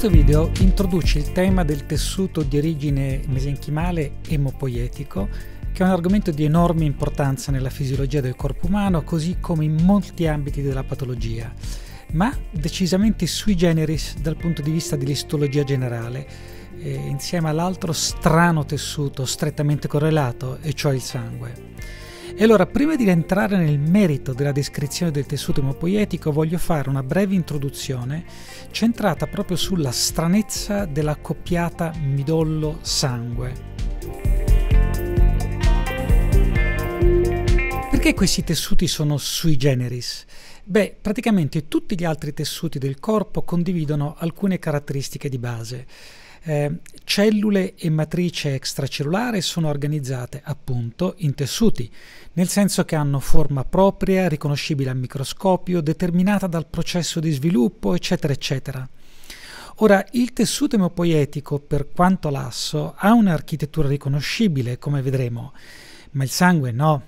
Questo video introduce il tema del tessuto di origine mesenchimale emopoietico, che è un argomento di enorme importanza nella fisiologia del corpo umano, così come in molti ambiti della patologia, ma decisamente sui generis dal punto di vista dell'istologia generale, eh, insieme all'altro strano tessuto strettamente correlato, e cioè il sangue. E allora, prima di entrare nel merito della descrizione del tessuto emopoietico, voglio fare una breve introduzione centrata proprio sulla stranezza della coppiata midollo-sangue. Perché questi tessuti sono sui generis? Beh, praticamente tutti gli altri tessuti del corpo condividono alcune caratteristiche di base. Eh, cellule e matrice extracellulare sono organizzate appunto in tessuti, nel senso che hanno forma propria, riconoscibile al microscopio, determinata dal processo di sviluppo, eccetera, eccetera. Ora, il tessuto emopoietico, per quanto lasso, ha un'architettura riconoscibile, come vedremo, ma il sangue no.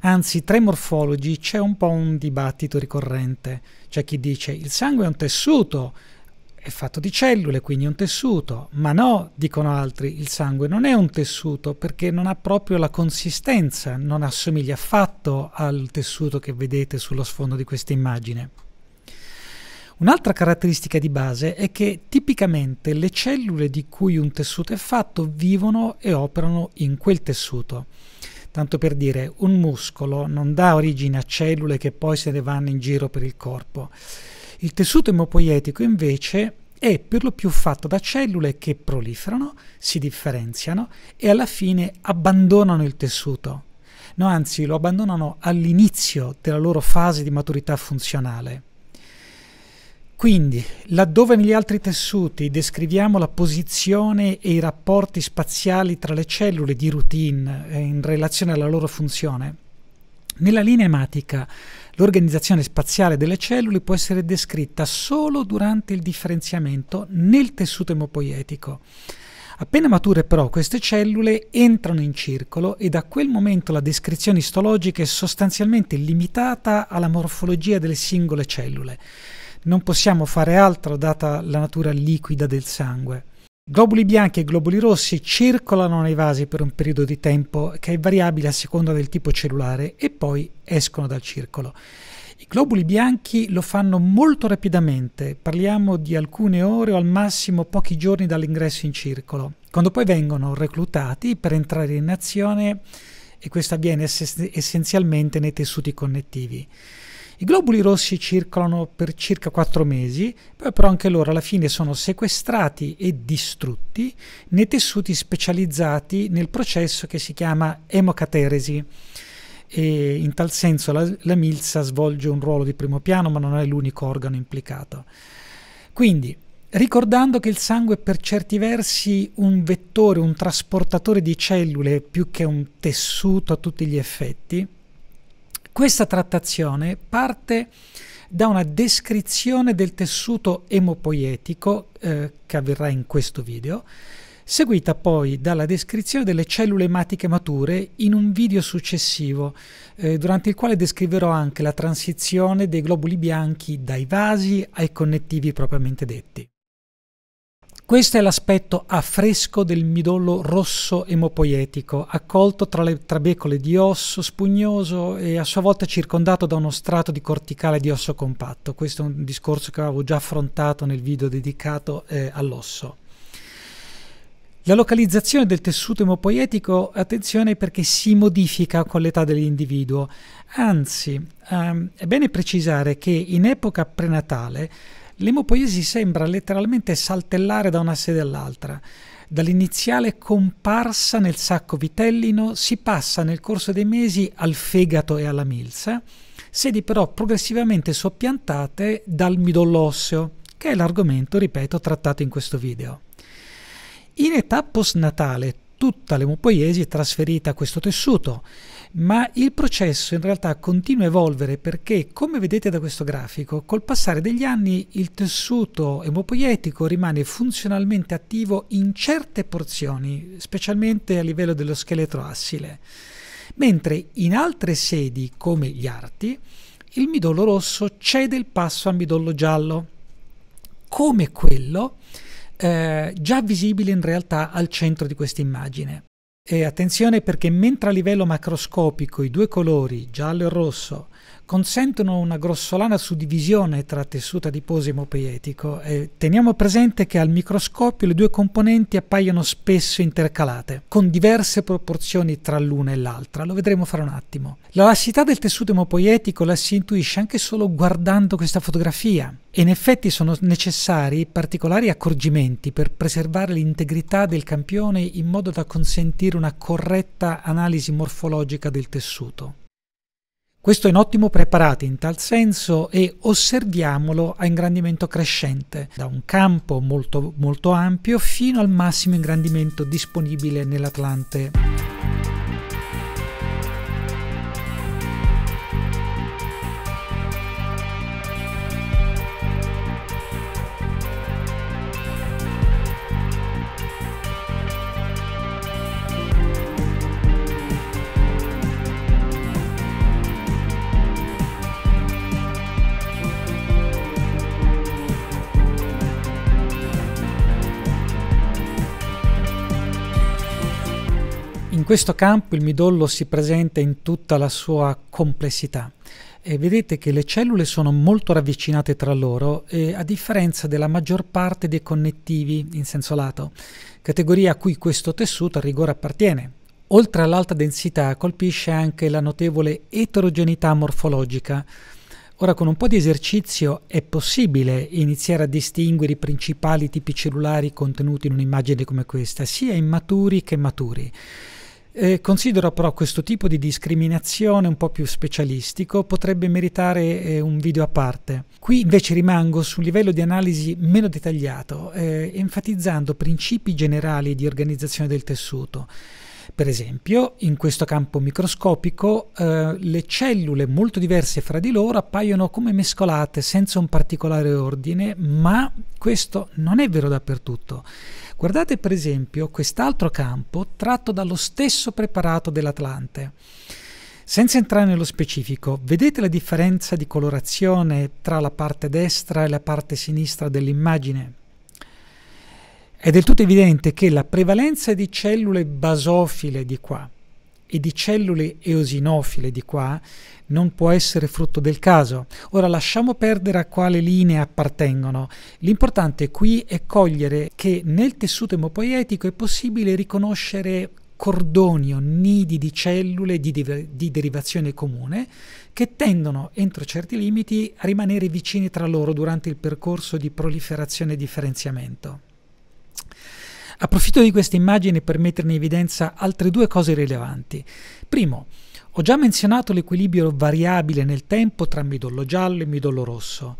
Anzi, tra i morfologi c'è un po' un dibattito ricorrente. C'è chi dice il sangue è un tessuto, è fatto di cellule, quindi è un tessuto. Ma no, dicono altri, il sangue non è un tessuto perché non ha proprio la consistenza, non assomiglia affatto al tessuto che vedete sullo sfondo di questa immagine. Un'altra caratteristica di base è che tipicamente le cellule di cui un tessuto è fatto vivono e operano in quel tessuto. Tanto per dire, un muscolo non dà origine a cellule che poi se ne vanno in giro per il corpo. Il tessuto emopoietico invece è per lo più fatto da cellule che proliferano, si differenziano e alla fine abbandonano il tessuto. No, anzi, lo abbandonano all'inizio della loro fase di maturità funzionale. Quindi, laddove negli altri tessuti descriviamo la posizione e i rapporti spaziali tra le cellule di routine eh, in relazione alla loro funzione, nella linea ematica L'organizzazione spaziale delle cellule può essere descritta solo durante il differenziamento nel tessuto emopoietico. Appena mature però queste cellule entrano in circolo e da quel momento la descrizione istologica è sostanzialmente limitata alla morfologia delle singole cellule. Non possiamo fare altro data la natura liquida del sangue. Globuli bianchi e globuli rossi circolano nei vasi per un periodo di tempo che è variabile a seconda del tipo cellulare e poi escono dal circolo. I globuli bianchi lo fanno molto rapidamente, parliamo di alcune ore o al massimo pochi giorni dall'ingresso in circolo. Quando poi vengono reclutati per entrare in azione, e questo avviene essenzialmente nei tessuti connettivi. I globuli rossi circolano per circa 4 mesi, poi però anche loro alla fine sono sequestrati e distrutti nei tessuti specializzati nel processo che si chiama emocateresi. E in tal senso la, la milza svolge un ruolo di primo piano, ma non è l'unico organo implicato. Quindi, ricordando che il sangue è per certi versi un vettore, un trasportatore di cellule più che un tessuto a tutti gli effetti, questa trattazione parte da una descrizione del tessuto emopoietico eh, che avverrà in questo video, seguita poi dalla descrizione delle cellule ematiche mature in un video successivo, eh, durante il quale descriverò anche la transizione dei globuli bianchi dai vasi ai connettivi propriamente detti. Questo è l'aspetto a fresco del midollo rosso emopoietico, accolto tra le trabecole di osso spugnoso e a sua volta circondato da uno strato di corticale di osso compatto. Questo è un discorso che avevo già affrontato nel video dedicato eh, all'osso. La localizzazione del tessuto emopoietico, attenzione perché si modifica con l'età dell'individuo, anzi ehm, è bene precisare che in epoca prenatale L'emopoiesi sembra letteralmente saltellare da una sede all'altra. Dall'iniziale comparsa nel sacco vitellino si passa nel corso dei mesi al fegato e alla milza, sedi però progressivamente soppiantate dal midollo osseo, che è l'argomento, ripeto, trattato in questo video. In età postnatale tutta l'emopoiesi è trasferita a questo tessuto, ma il processo in realtà continua a evolvere perché, come vedete da questo grafico, col passare degli anni il tessuto emopoietico rimane funzionalmente attivo in certe porzioni, specialmente a livello dello scheletro assile, mentre in altre sedi, come gli arti, il midollo rosso cede il passo al midollo giallo, come quello eh, già visibile in realtà al centro di questa immagine. E attenzione perché mentre a livello macroscopico i due colori, giallo e rosso, consentono una grossolana suddivisione tra tessuto adiposo e emopietico e teniamo presente che al microscopio le due componenti appaiono spesso intercalate, con diverse proporzioni tra l'una e l'altra, lo vedremo fra un attimo. La lassità del tessuto emopoietico la si intuisce anche solo guardando questa fotografia e in effetti sono necessari particolari accorgimenti per preservare l'integrità del campione in modo da consentire una corretta analisi morfologica del tessuto. Questo è un ottimo preparato in tal senso e osserviamolo a ingrandimento crescente, da un campo molto, molto ampio fino al massimo ingrandimento disponibile nell'Atlante. questo campo il midollo si presenta in tutta la sua complessità e vedete che le cellule sono molto ravvicinate tra loro eh, a differenza della maggior parte dei connettivi in senso lato, categoria a cui questo tessuto a rigore appartiene. Oltre all'alta densità colpisce anche la notevole eterogeneità morfologica. Ora con un po' di esercizio è possibile iniziare a distinguere i principali tipi cellulari contenuti in un'immagine come questa, sia immaturi che maturi. Eh, considero però questo tipo di discriminazione un po' più specialistico, potrebbe meritare eh, un video a parte. Qui invece rimango su un livello di analisi meno dettagliato, eh, enfatizzando principi generali di organizzazione del tessuto. Per esempio, in questo campo microscopico eh, le cellule molto diverse fra di loro appaiono come mescolate senza un particolare ordine, ma questo non è vero dappertutto. Guardate per esempio quest'altro campo tratto dallo stesso preparato dell'Atlante. Senza entrare nello specifico, vedete la differenza di colorazione tra la parte destra e la parte sinistra dell'immagine? È del tutto evidente che la prevalenza di cellule basofile di qua e di cellule eosinofile di qua non può essere frutto del caso. Ora lasciamo perdere a quale linee appartengono. L'importante qui è cogliere che nel tessuto emopoietico è possibile riconoscere cordoni o nidi di cellule di, de di derivazione comune che tendono, entro certi limiti, a rimanere vicini tra loro durante il percorso di proliferazione e differenziamento. Approfitto di questa immagine per mettere in evidenza altre due cose rilevanti. Primo, ho già menzionato l'equilibrio variabile nel tempo tra midollo giallo e midollo rosso.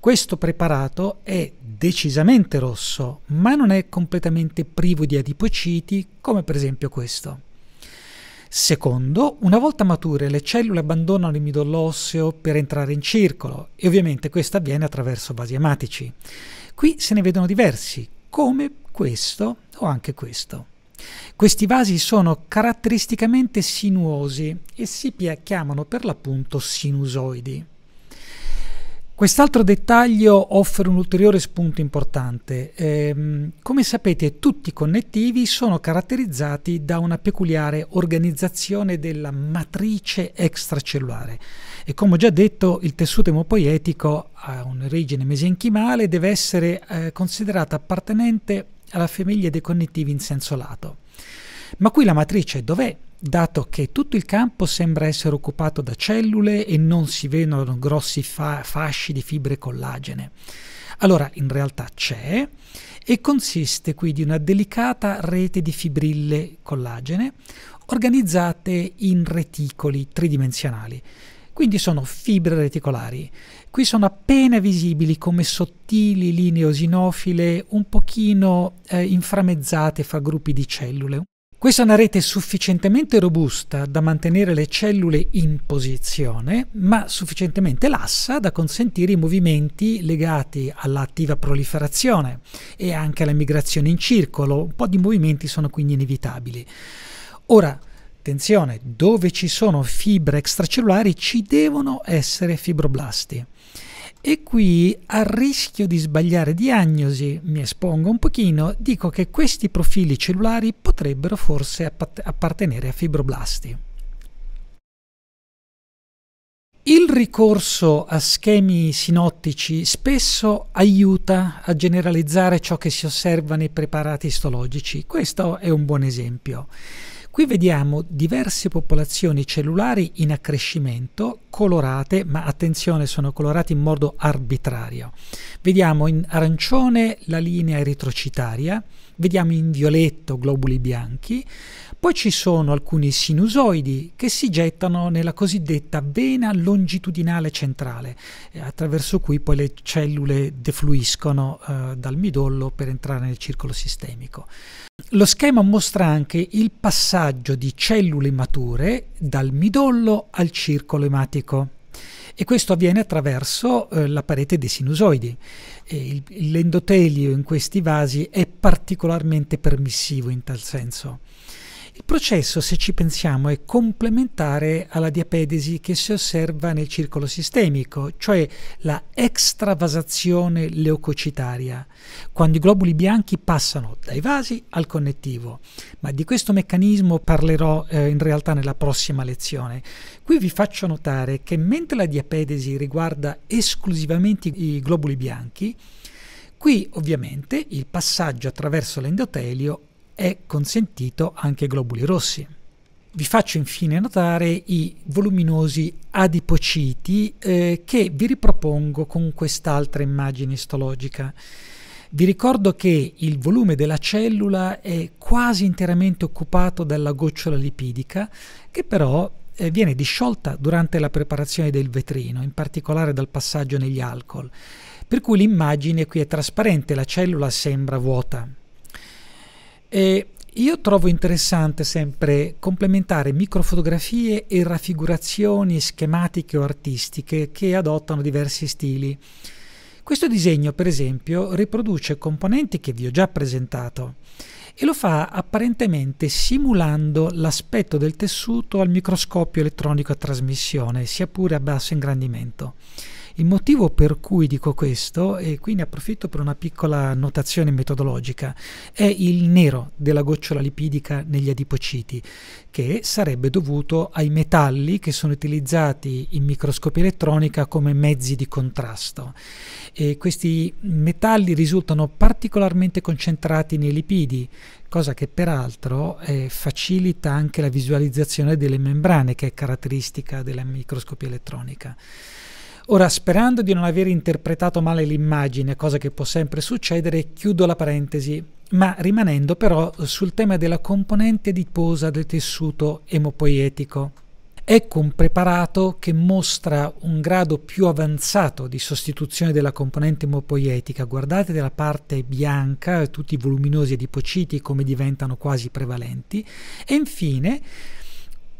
Questo preparato è decisamente rosso, ma non è completamente privo di adipociti, come per esempio questo. Secondo, una volta mature le cellule abbandonano il midollo osseo per entrare in circolo e ovviamente questo avviene attraverso vasi ematici. Qui se ne vedono diversi, come questo o anche questo. Questi vasi sono caratteristicamente sinuosi e si chiamano per l'appunto sinusoidi. Quest'altro dettaglio offre un ulteriore spunto importante. Ehm, come sapete tutti i connettivi sono caratterizzati da una peculiare organizzazione della matrice extracellulare e come ho già detto il tessuto emopoietico ha un'origine mesenchimale e deve essere eh, considerato appartenente alla famiglia dei connettivi in senso lato. Ma qui la matrice dov'è? dato che tutto il campo sembra essere occupato da cellule e non si vedono grossi fa fasci di fibre collagene. Allora, in realtà c'è e consiste qui di una delicata rete di fibrille collagene organizzate in reticoli tridimensionali. Quindi sono fibre reticolari. Qui sono appena visibili come sottili linee osinofile un pochino eh, inframezzate fra gruppi di cellule. Questa è una rete sufficientemente robusta da mantenere le cellule in posizione, ma sufficientemente lassa da consentire i movimenti legati all'attiva proliferazione e anche alla migrazione in circolo. Un po' di movimenti sono quindi inevitabili. Ora, attenzione, dove ci sono fibre extracellulari ci devono essere fibroblasti. E qui, a rischio di sbagliare diagnosi, mi espongo un pochino, dico che questi profili cellulari potrebbero forse appartenere a fibroblasti. Il ricorso a schemi sinottici spesso aiuta a generalizzare ciò che si osserva nei preparati istologici. Questo è un buon esempio. Qui vediamo diverse popolazioni cellulari in accrescimento, colorate, ma attenzione sono colorate in modo arbitrario. Vediamo in arancione la linea eritrocitaria, vediamo in violetto globuli bianchi, poi ci sono alcuni sinusoidi che si gettano nella cosiddetta vena longitudinale centrale, eh, attraverso cui poi le cellule defluiscono eh, dal midollo per entrare nel circolo sistemico. Lo schema mostra anche il passaggio di cellule mature dal midollo al circolo ematico e questo avviene attraverso eh, la parete dei sinusoidi. l'endotelio in questi vasi è particolarmente permissivo in tal senso. Il processo, se ci pensiamo, è complementare alla diapedesi che si osserva nel circolo sistemico, cioè la extravasazione leucocitaria, quando i globuli bianchi passano dai vasi al connettivo. Ma di questo meccanismo parlerò eh, in realtà nella prossima lezione. Qui vi faccio notare che mentre la diapedesi riguarda esclusivamente i globuli bianchi, Qui ovviamente il passaggio attraverso l'endotelio è consentito anche globuli rossi. Vi faccio infine notare i voluminosi adipociti eh, che vi ripropongo con quest'altra immagine istologica. Vi ricordo che il volume della cellula è quasi interamente occupato dalla gocciola lipidica, che però eh, viene disciolta durante la preparazione del vetrino, in particolare dal passaggio negli alcol. Per cui l'immagine qui è trasparente, la cellula sembra vuota. E io trovo interessante sempre complementare microfotografie e raffigurazioni schematiche o artistiche che adottano diversi stili. Questo disegno, per esempio, riproduce componenti che vi ho già presentato e lo fa apparentemente simulando l'aspetto del tessuto al microscopio elettronico a trasmissione, sia pure a basso ingrandimento. Il motivo per cui dico questo, e qui ne approfitto per una piccola notazione metodologica, è il nero della gocciola lipidica negli adipociti, che sarebbe dovuto ai metalli che sono utilizzati in microscopia elettronica come mezzi di contrasto. E questi metalli risultano particolarmente concentrati nei lipidi, cosa che peraltro eh, facilita anche la visualizzazione delle membrane, che è caratteristica della microscopia elettronica. Ora, sperando di non aver interpretato male l'immagine, cosa che può sempre succedere, chiudo la parentesi, ma rimanendo però sul tema della componente adiposa del tessuto emopoietico. Ecco un preparato che mostra un grado più avanzato di sostituzione della componente emopoietica. Guardate della parte bianca tutti i voluminosi adipociti come diventano quasi prevalenti e infine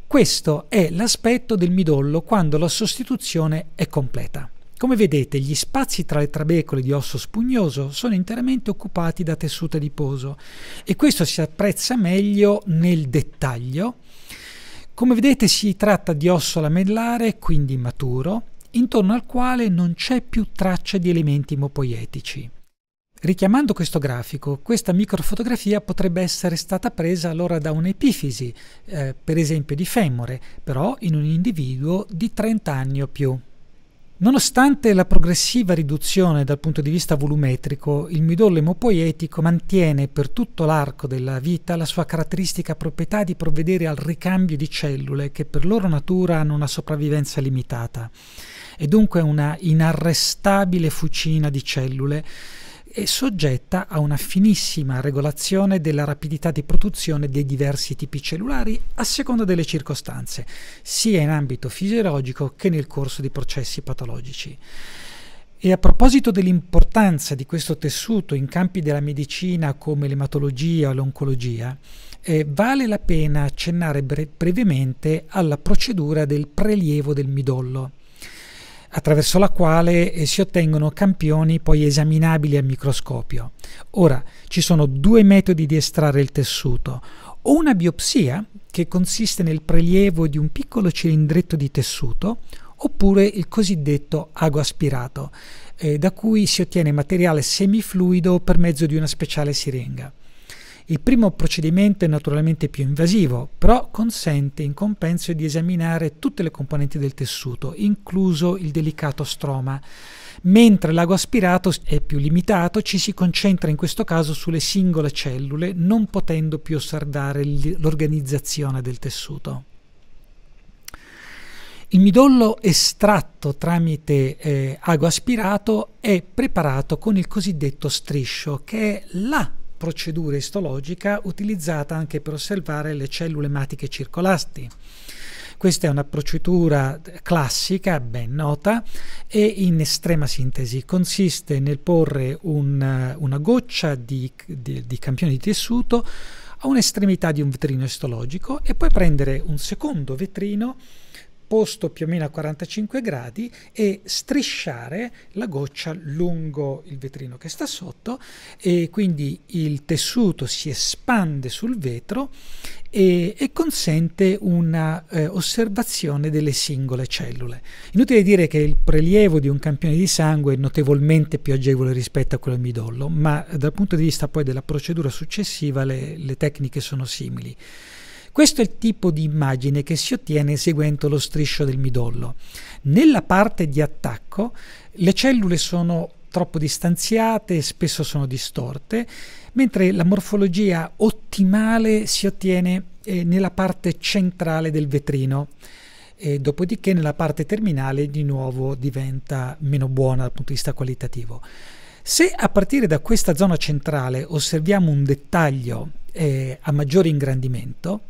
questo è l'aspetto del midollo quando la sostituzione è completa. Come vedete, gli spazi tra le trabecole di osso spugnoso sono interamente occupati da tessuto adiposo e questo si apprezza meglio nel dettaglio. Come vedete si tratta di osso lamellare, quindi maturo, intorno al quale non c'è più traccia di elementi mopoietici. Richiamando questo grafico, questa microfotografia potrebbe essere stata presa allora da un'epifisi, eh, per esempio di femore, però in un individuo di 30 anni o più. Nonostante la progressiva riduzione dal punto di vista volumetrico, il midollo emopoietico mantiene per tutto l'arco della vita la sua caratteristica proprietà di provvedere al ricambio di cellule che per loro natura hanno una sopravvivenza limitata È dunque una inarrestabile fucina di cellule è soggetta a una finissima regolazione della rapidità di produzione dei diversi tipi cellulari a seconda delle circostanze, sia in ambito fisiologico che nel corso di processi patologici. E a proposito dell'importanza di questo tessuto in campi della medicina come l'ematologia o l'oncologia, eh, vale la pena accennare bre- brevemente alla procedura del prelievo del midollo attraverso la quale eh, si ottengono campioni poi esaminabili al microscopio. Ora, ci sono due metodi di estrarre il tessuto, o una biopsia, che consiste nel prelievo di un piccolo cilindretto di tessuto, oppure il cosiddetto agoaspirato, eh, da cui si ottiene materiale semifluido per mezzo di una speciale siringa. Il primo procedimento è naturalmente più invasivo, però consente in compenso di esaminare tutte le componenti del tessuto, incluso il delicato stroma. Mentre l'ago aspirato è più limitato, ci si concentra in questo caso sulle singole cellule, non potendo più osservare l'organizzazione del tessuto. Il midollo estratto tramite eh, ago aspirato è preparato con il cosiddetto striscio, che è la procedura istologica utilizzata anche per osservare le cellule matiche circolasti. Questa è una procedura classica, ben nota, e in estrema sintesi consiste nel porre un, una goccia di, di, di campione di tessuto a un'estremità di un vetrino istologico e poi prendere un secondo vetrino posto più o meno a 45 gradi e strisciare la goccia lungo il vetrino che sta sotto e quindi il tessuto si espande sul vetro e, e consente un'osservazione eh, delle singole cellule. Inutile dire che il prelievo di un campione di sangue è notevolmente più agevole rispetto a quello del midollo, ma dal punto di vista poi della procedura successiva le, le tecniche sono simili. Questo è il tipo di immagine che si ottiene seguendo lo striscio del midollo. Nella parte di attacco le cellule sono troppo distanziate, e spesso sono distorte, mentre la morfologia ottimale si ottiene eh, nella parte centrale del vetrino. E dopodiché nella parte terminale di nuovo diventa meno buona dal punto di vista qualitativo. Se a partire da questa zona centrale osserviamo un dettaglio eh, a maggiore ingrandimento,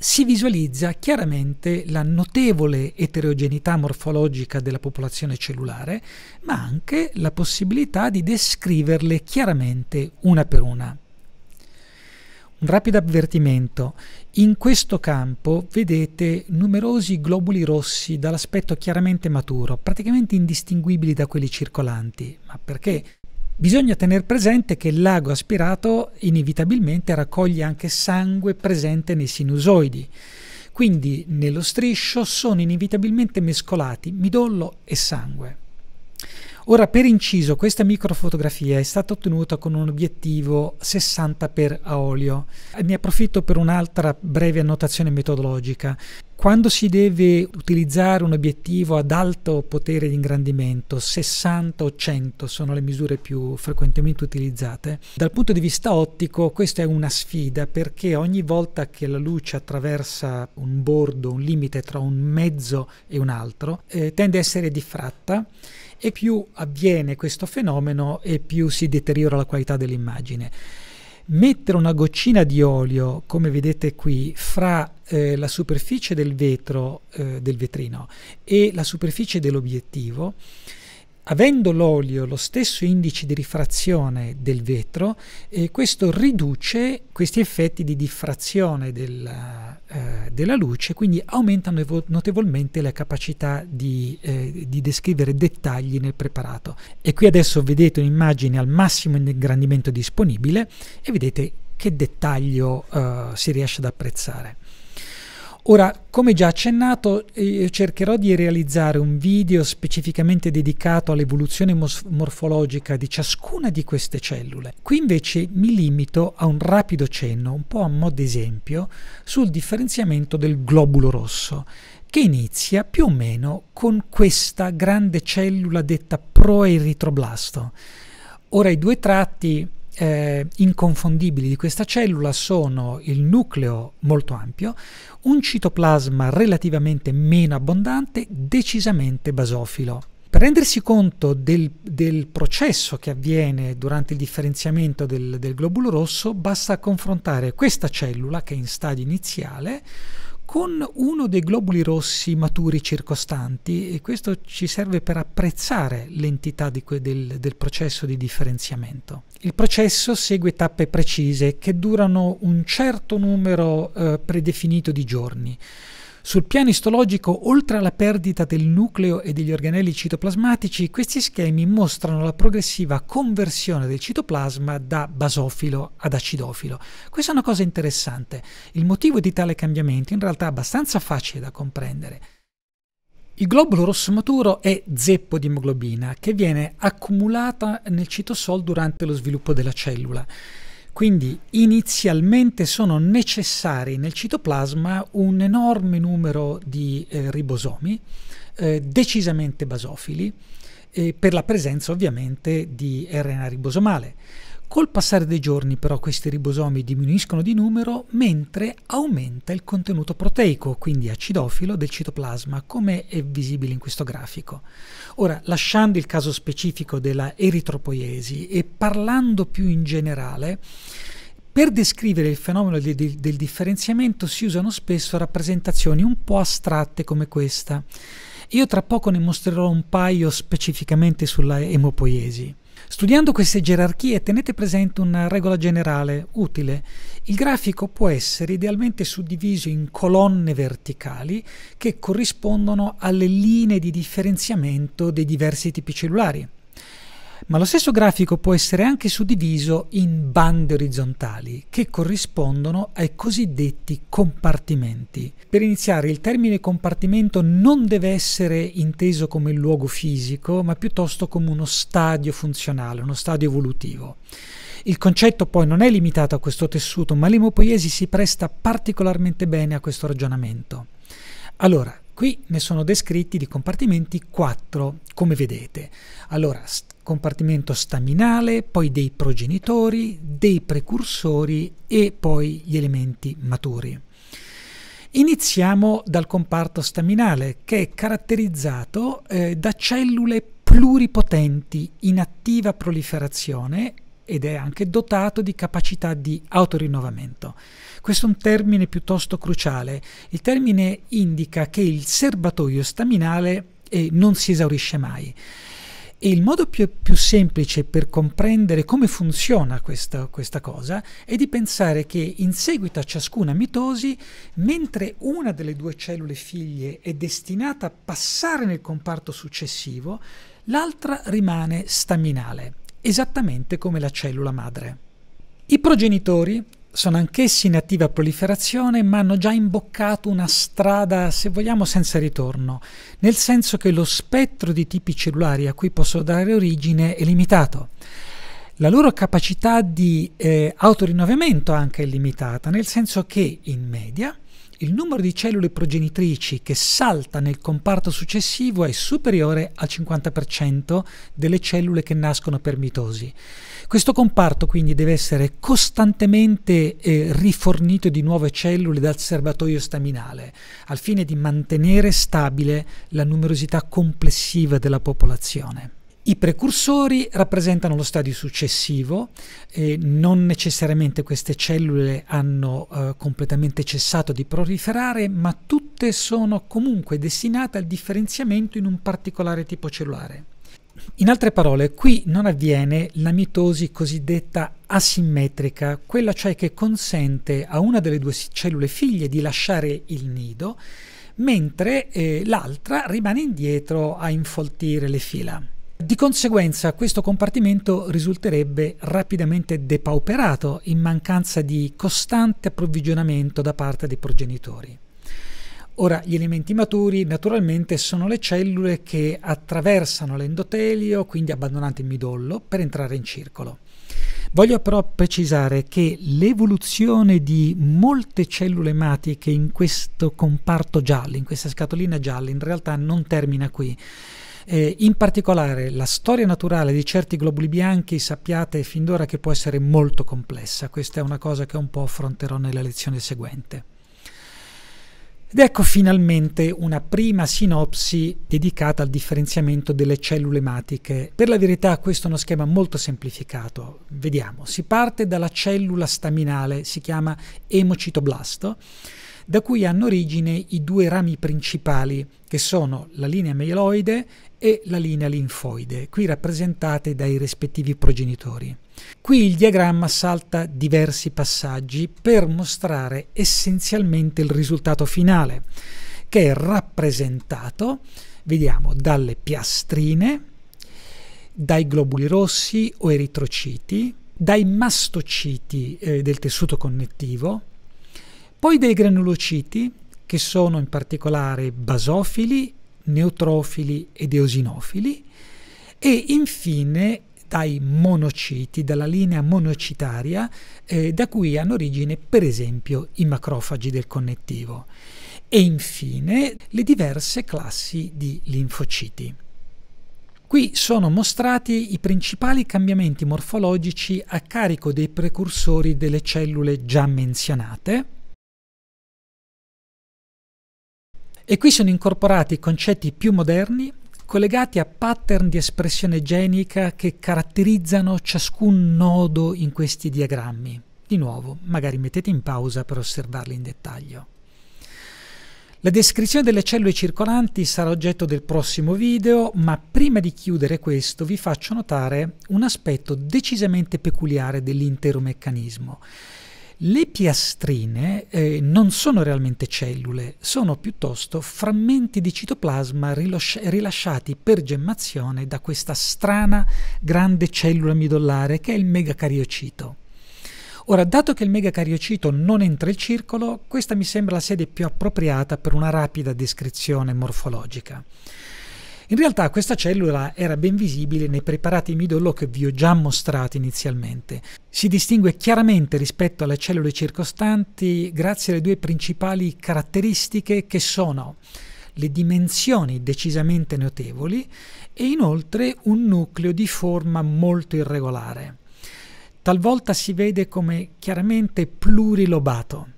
si visualizza chiaramente la notevole eterogeneità morfologica della popolazione cellulare, ma anche la possibilità di descriverle chiaramente una per una. Un rapido avvertimento. In questo campo vedete numerosi globuli rossi dall'aspetto chiaramente maturo, praticamente indistinguibili da quelli circolanti. Ma perché? Bisogna tenere presente che il lago aspirato inevitabilmente raccoglie anche sangue presente nei sinusoidi, quindi nello striscio sono inevitabilmente mescolati midollo e sangue. Ora, per inciso, questa microfotografia è stata ottenuta con un obiettivo 60 x a olio. Ne approfitto per un'altra breve annotazione metodologica. Quando si deve utilizzare un obiettivo ad alto potere di ingrandimento, 60 o 100 sono le misure più frequentemente utilizzate, dal punto di vista ottico questa è una sfida perché ogni volta che la luce attraversa un bordo, un limite tra un mezzo e un altro, eh, tende a essere diffratta e più avviene questo fenomeno e più si deteriora la qualità dell'immagine mettere una goccina di olio, come vedete qui, fra eh, la superficie del vetro, eh, del vetrino, e la superficie dell'obiettivo, avendo l'olio lo stesso indice di rifrazione del vetro, eh, questo riduce questi effetti di diffrazione del, eh, della luce, quindi aumentano notevolmente la capacità di, eh, di, descrivere dettagli nel preparato. E qui adesso vedete un'immagine al massimo ingrandimento disponibile e vedete che dettaglio eh, si riesce ad apprezzare. Ora, come già accennato, eh, cercherò di realizzare un video specificamente dedicato all'evoluzione morfologica di ciascuna di queste cellule. Qui invece mi limito a un rapido cenno, un po' a mo' d'esempio, sul differenziamento del globulo rosso, che inizia più o meno con questa grande cellula detta proeritroblasto. Ora, i due tratti eh, inconfondibili di questa cellula sono il nucleo molto ampio, un citoplasma relativamente meno abbondante, decisamente basofilo. Per rendersi conto del, del, processo che avviene durante il differenziamento del, del, globulo rosso, basta confrontare questa cellula, che è in stadio iniziale, con uno dei globuli rossi maturi circostanti e questo ci serve per apprezzare l'entità del, del processo di differenziamento. Il processo segue tappe precise che durano un certo numero eh, predefinito di giorni. Sul piano istologico, oltre alla perdita del nucleo e degli organelli citoplasmatici, questi schemi mostrano la progressiva conversione del citoplasma da basofilo ad acidofilo. Questa è una cosa interessante. Il motivo di tale cambiamento in realtà è abbastanza facile da comprendere. Il globulo rosso maturo è zeppo di emoglobina che viene accumulata nel citosol durante lo sviluppo della cellula. Quindi inizialmente sono necessari nel citoplasma un enorme numero di eh, ribosomi, eh, decisamente basofili, eh, per la presenza ovviamente di RNA ribosomale. Col passare dei giorni però questi ribosomi diminuiscono di numero mentre aumenta il contenuto proteico, quindi acidofilo, del citoplasma, come è visibile in questo grafico. Ora, lasciando il caso specifico della eritropoiesi e parlando più in generale, per descrivere il fenomeno di, di, del differenziamento si usano spesso rappresentazioni un po' astratte come questa. Io tra poco ne mostrerò un paio specificamente sulla emopoiesi. Studiando queste gerarchie tenete presente una regola generale utile. Il grafico può essere idealmente suddiviso in colonne verticali che corrispondono alle linee di differenziamento dei diversi tipi cellulari ma lo stesso grafico può essere anche suddiviso in bande orizzontali che corrispondono ai cosiddetti compartimenti. Per iniziare, il termine compartimento non deve essere inteso come luogo fisico, ma piuttosto come uno stadio funzionale, uno stadio evolutivo. Il concetto poi non è limitato a questo tessuto, ma l'emopoiesi si presta particolarmente bene a questo ragionamento. Allora, qui ne sono descritti di compartimenti 4, come vedete. Allora, compartimento staminale, poi dei progenitori, dei precursori e poi gli elementi maturi. Iniziamo dal comparto staminale che è caratterizzato eh, da cellule pluripotenti in attiva proliferazione ed è anche dotato di capacità di autorinnovamento. Questo è un termine piuttosto cruciale. Il termine indica che il serbatoio staminale eh, non si esaurisce mai. E il modo più, più semplice per comprendere come funziona questa, questa cosa è di pensare che in seguito a ciascuna mitosi, mentre una delle due cellule figlie è destinata a passare nel comparto successivo, l'altra rimane staminale, esattamente come la cellula madre. I progenitori sono anch'essi in attiva proliferazione, ma hanno già imboccato una strada, se vogliamo, senza ritorno, nel senso che lo spettro di tipi cellulari a cui possono dare origine è limitato. La loro capacità di eh, autorinnovamento anche è limitata, nel senso che in media il numero di cellule progenitrici che salta nel comparto successivo è superiore al 50% delle cellule che nascono per mitosi. Questo comparto quindi deve essere costantemente eh, rifornito di nuove cellule dal serbatoio staminale, al fine di mantenere stabile la numerosità complessiva della popolazione. I precursori rappresentano lo stadio successivo, eh, non necessariamente queste cellule hanno eh, completamente cessato di proliferare, ma tutte sono comunque destinate al differenziamento in un particolare tipo cellulare. In altre parole, qui non avviene la mitosi cosiddetta asimmetrica, quella cioè che consente a una delle due cellule figlie di lasciare il nido, mentre eh, l'altra rimane indietro a infoltire le fila. Di conseguenza questo compartimento risulterebbe rapidamente depauperato in mancanza di costante approvvigionamento da parte dei progenitori. Ora, gli elementi maturi naturalmente sono le cellule che attraversano l'endotelio, quindi abbandonando il midollo, per entrare in circolo. Voglio però precisare che l'evoluzione di molte cellule ematiche in questo comparto giallo, in questa scatolina gialla, in realtà non termina qui eh, in particolare la storia naturale di certi globuli bianchi sappiate fin d'ora che può essere molto complessa, questa è una cosa che un po' affronterò nella lezione seguente. Ed ecco finalmente una prima sinopsi dedicata al differenziamento delle cellule ematiche. Per la verità questo è uno schema molto semplificato. Vediamo, si parte dalla cellula staminale, si chiama emocitoblasto, da cui hanno origine i due rami principali che sono la linea mieloide e la linea linfoide, qui rappresentate dai rispettivi progenitori. Qui il diagramma salta diversi passaggi per mostrare essenzialmente il risultato finale, che è rappresentato, vediamo, dalle piastrine, dai globuli rossi o eritrociti, dai mastociti eh, del tessuto connettivo, poi dai granulociti, che sono in particolare basofili neutrofili ed eosinofili e infine dai monociti, dalla linea monocitaria, eh, da cui hanno origine per esempio i macrofagi del connettivo. E infine le diverse classi di linfociti. Qui sono mostrati i principali cambiamenti morfologici a carico dei precursori delle cellule già menzionate, E qui sono incorporati concetti più moderni collegati a pattern di espressione genica che caratterizzano ciascun nodo in questi diagrammi. Di nuovo, magari mettete in pausa per osservarli in dettaglio. La descrizione delle cellule circolanti sarà oggetto del prossimo video, ma prima di chiudere questo vi faccio notare un aspetto decisamente peculiare dell'intero meccanismo. Le piastrine eh, non sono realmente cellule, sono piuttosto frammenti di citoplasma rilasciati per gemmazione da questa strana grande cellula midollare che è il megacariocito. Ora, dato che il megacariocito non entra il circolo, questa mi sembra la sede più appropriata per una rapida descrizione morfologica. In realtà questa cellula era ben visibile nei preparati midollo che vi ho già mostrato inizialmente. Si distingue chiaramente rispetto alle cellule circostanti grazie alle due principali caratteristiche che sono le dimensioni decisamente notevoli e inoltre un nucleo di forma molto irregolare. Talvolta si vede come chiaramente plurilobato.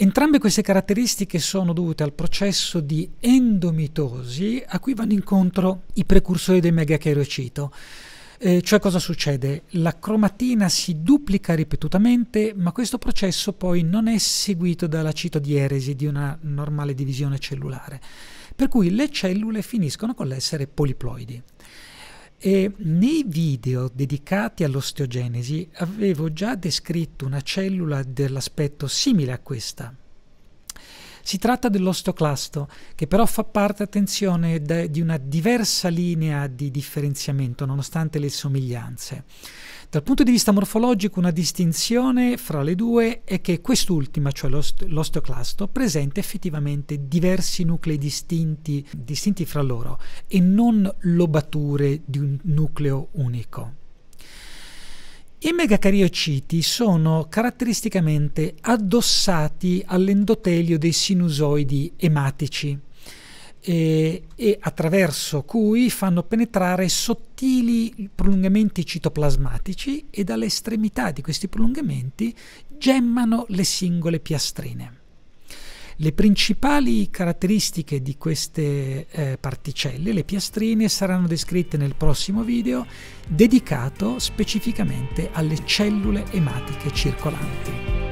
Entrambe queste caratteristiche sono dovute al processo di endomitosi a cui vanno incontro i precursori del megacherocito. Eh, cioè cosa succede? La cromatina si duplica ripetutamente, ma questo processo poi non è seguito dalla citodieresi di una normale divisione cellulare, per cui le cellule finiscono con l'essere poliploidi. E nei video dedicati all'osteogenesi avevo già descritto una cellula dell'aspetto simile a questa. Si tratta dell'ostoclasto, che però fa parte, attenzione, de, di una diversa linea di differenziamento, nonostante le somiglianze. Dal punto di vista morfologico una distinzione fra le due è che quest'ultima, cioè l'osteoclasto, presenta effettivamente diversi nuclei distinti, distinti fra loro e non lobature di un nucleo unico. I megacariociti sono caratteristicamente addossati all'endotelio dei sinusoidi ematici e, e, attraverso cui fanno penetrare sottili prolungamenti citoplasmatici e dalle estremità di questi prolungamenti gemmano le singole piastrine. Le principali caratteristiche di queste eh, particelle, le piastrine, saranno descritte nel prossimo video dedicato specificamente alle cellule ematiche circolanti.